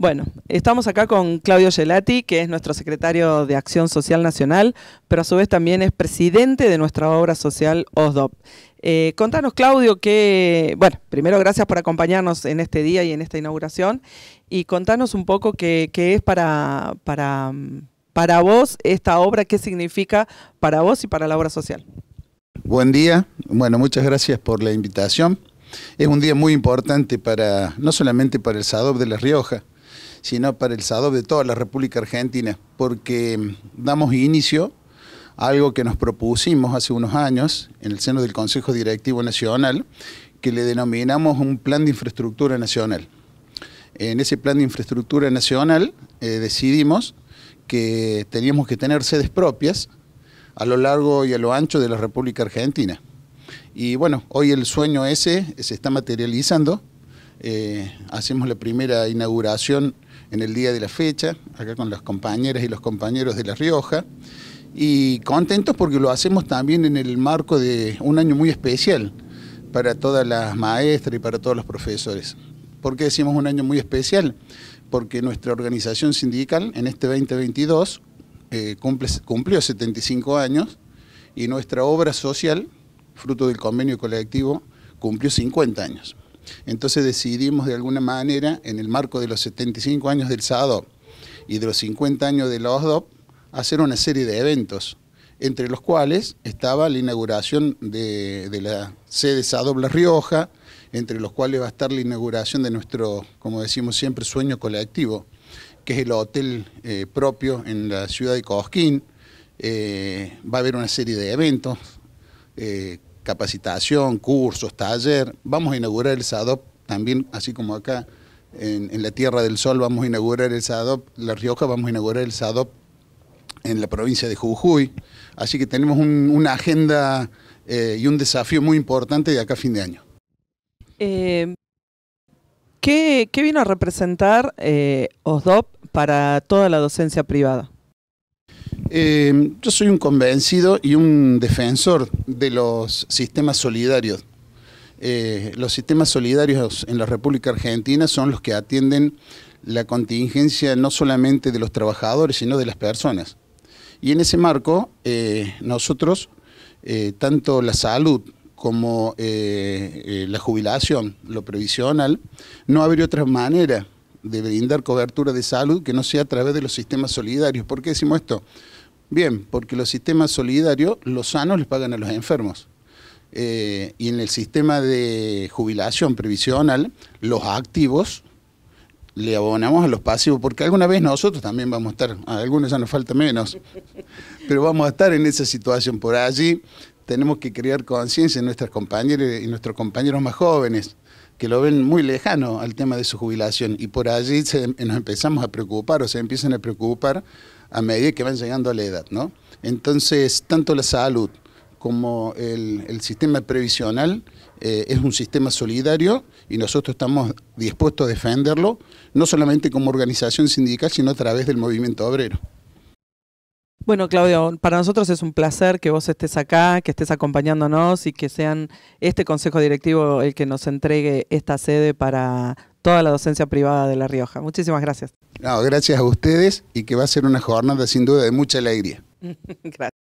Bueno, estamos acá con Claudio Gelati, que es nuestro secretario de Acción Social Nacional, pero a su vez también es presidente de nuestra obra social OSDOP. Eh, contanos, Claudio, que, bueno, primero gracias por acompañarnos en este día y en esta inauguración, y contanos un poco qué, es para, para, para vos esta obra, qué significa para vos y para la obra social. Buen día, bueno, muchas gracias por la invitación. Es un día muy importante para, no solamente para el SADOP de La Rioja, sino para el sabor de toda la República Argentina, porque damos inicio a algo que nos propusimos hace unos años en el seno del Consejo Directivo Nacional, que le denominamos un plan de infraestructura nacional. En ese plan de infraestructura nacional eh, decidimos que teníamos que tener sedes propias a lo largo y a lo ancho de la República Argentina. Y bueno, hoy el sueño ese se está materializando eh, hacemos la primera inauguración en el día de la fecha, acá con las compañeras y los compañeros de La Rioja, y contentos porque lo hacemos también en el marco de un año muy especial para todas las maestras y para todos los profesores. ¿Por qué decimos un año muy especial? Porque nuestra organización sindical en este 2022 eh, cumple, cumplió 75 años y nuestra obra social, fruto del convenio colectivo, cumplió 50 años. Entonces decidimos de alguna manera, en el marco de los 75 años del SADOP y de los 50 años del la hacer una serie de eventos, entre los cuales estaba la inauguración de, la sede SADOP La Rioja, entre los cuales va a estar la inauguración de nuestro, como decimos siempre, sueño colectivo, que es el hotel eh, propio en la ciudad de Cosquín. Eh, va a haber una serie de eventos eh, capacitación, cursos, taller. Vamos a inaugurar el SADOP también, así como acá en, la Tierra del Sol vamos a inaugurar el SADOP, La Rioja vamos a inaugurar el SADOP en la provincia de Jujuy. Así que tenemos una agenda eh, y un desafío muy importante de acá a fin de año. Eh, ¿qué, vino a representar eh, OSDOP para toda la docencia privada? Eh, yo soy un convencido y un defensor de los sistemas solidarios. Eh, los sistemas solidarios en la República Argentina son los que atienden la contingencia no solamente de los trabajadores, sino de las personas. Y en ese marco, eh, nosotros, tanto la salud como la jubilación, lo previsional, no habría otra manera de brindar cobertura de salud que no sea a través de los sistemas solidarios. ¿Por qué decimos esto? Bien, porque los sistemas solidarios, los sanos les pagan a los enfermos. Eh, y en el sistema de jubilación previsional, los activos le abonamos a los pasivos, porque alguna vez nosotros también vamos a estar, a algunos ya nos falta menos, pero vamos a estar en esa situación por allí. Tenemos que crear conciencia en nuestras compañeras y nuestros compañeros más jóvenes, que lo ven muy lejano al tema de su jubilación, y por allí nos empezamos a preocupar o se empiezan a preocupar a medida que van llegando a la edad, ¿no? Entonces, tanto la salud como el, sistema previsional eh, es un sistema solidario y nosotros estamos dispuestos a defenderlo, no solamente como organización sindical, sino a través del movimiento obrero. Bueno, Claudio, para nosotros es un placer que vos estés acá, que estés acompañándonos y que sean este Consejo Directivo el que nos entregue esta sede para toda la docencia privada de La Rioja. Muchísimas gracias. gracias a ustedes y que va a ser una jornada sin duda de mucha alegría. gracias.